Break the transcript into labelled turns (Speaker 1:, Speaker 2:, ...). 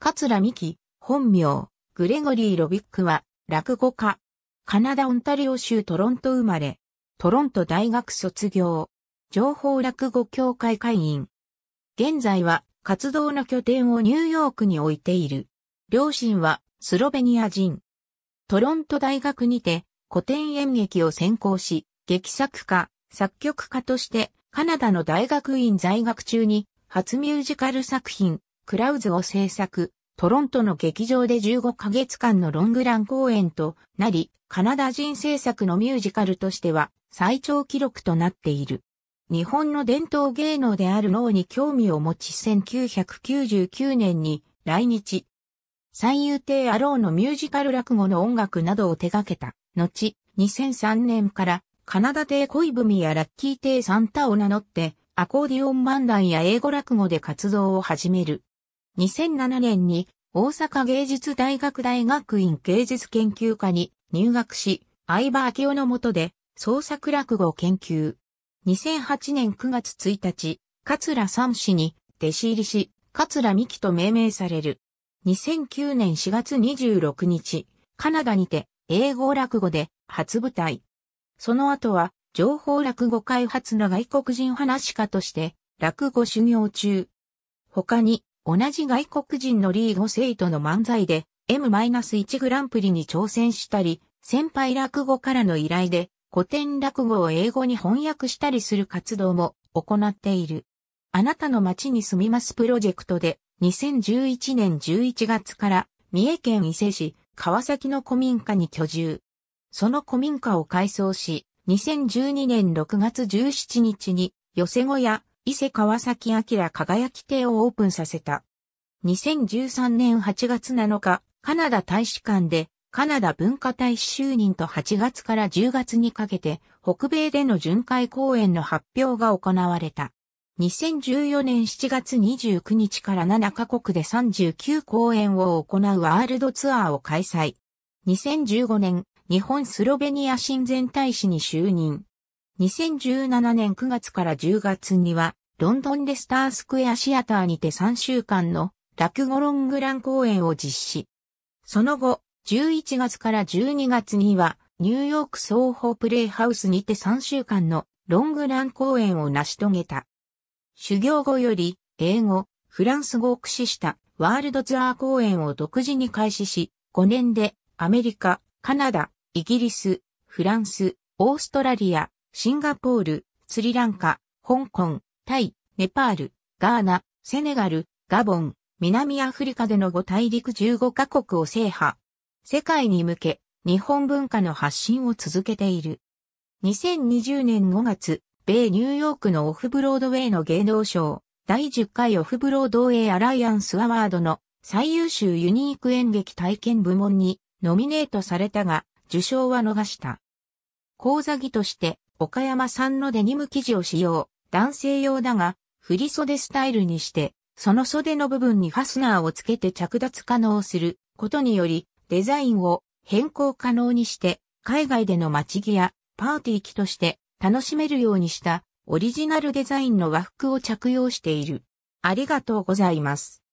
Speaker 1: 桂美希、本名、グレゴリー・ロビックは、落語家。カナダ・オンタリオ州トロント生まれ、トロント大学卒業、情報落語協会会員。現在は、活動の拠点をニューヨークに置いている。両親は、スロベニア人。トロント大学にて、古典演劇を専攻し、劇作家、作曲家として、カナダの大学院在学中に、初ミュージカル作品、クラウズを制作、トロントの劇場で15ヶ月間のロングラン公演となり、カナダ人制作のミュージカルとしては最長記録となっている。日本の伝統芸能である脳に興味を持ち1999年に来日。三遊亭アローのミュージカル落語の音楽などを手掛けた。後、2003年からカナダ亭恋文やラッキー亭サンタを名乗ってアコーディオン漫談や英語落語で活動を始める。2007年に大阪芸術大学大学院芸術研究科に入学し、相葉明夫の下で創作落語研究。2008年9月1日、桂三氏に弟子入りし、桂美希と命名される。2009年4月26日、カナダにて英語落語で初舞台。その後は情報落語開発の外国人話家として落語修行中。他に同じ外国人のリーゴ生徒の漫才で M-1 グランプリに挑戦したり、先輩落語からの依頼で古典落語を英語に翻訳したりする活動も行っている。あなたの街に住みますプロジェクトで2011年11月から三重県伊勢市川崎の古民家に居住。その古民家を改装し、2012年6月17日に寄せ小屋伊勢川崎明輝き亭をオープンさせた。2013年8月7日、カナダ大使館でカナダ文化大使就任と8月から10月にかけて北米での巡回公演の発表が行われた。2014年7月29日から7カ国で39公演を行うワールドツアーを開催。2015年、日本スロベニア親善大使に就任。2017年9月から10月には、ロンドンレスタースクエアシアターにて3週間の落語ロングラン公演を実施。その後、11月から12月には、ニューヨーク双方プレイハウスにて3週間のロングラン公演を成し遂げた。修行後より、英語、フランス語を駆使したワールドツアー公演を独自に開始し、5年でアメリカ、カナダ、イギリス、フランス、オーストラリア、シンガポール、スリランカ、香港、タイ、ネパール、ガーナ、セネガル、ガボン、南アフリカでの5大陸15カ国を制覇。世界に向け、日本文化の発信を続けている。2020年5月、米ニューヨークのオフブロードウェイの芸能賞、第10回オフブロードウェイアライアンスアワードの最優秀ユニーク演劇体験部門にノミネートされたが、受賞は逃した。講座着として岡山産のデニム生地を使用、男性用だが、振袖スタイルにして、その袖の部分にファスナーをつけて着脱可能することにより、デザインを変更可能にして、海外での待着やパーティー着として楽しめるようにしたオリジナルデザインの和服を着用している。ありがとうございます。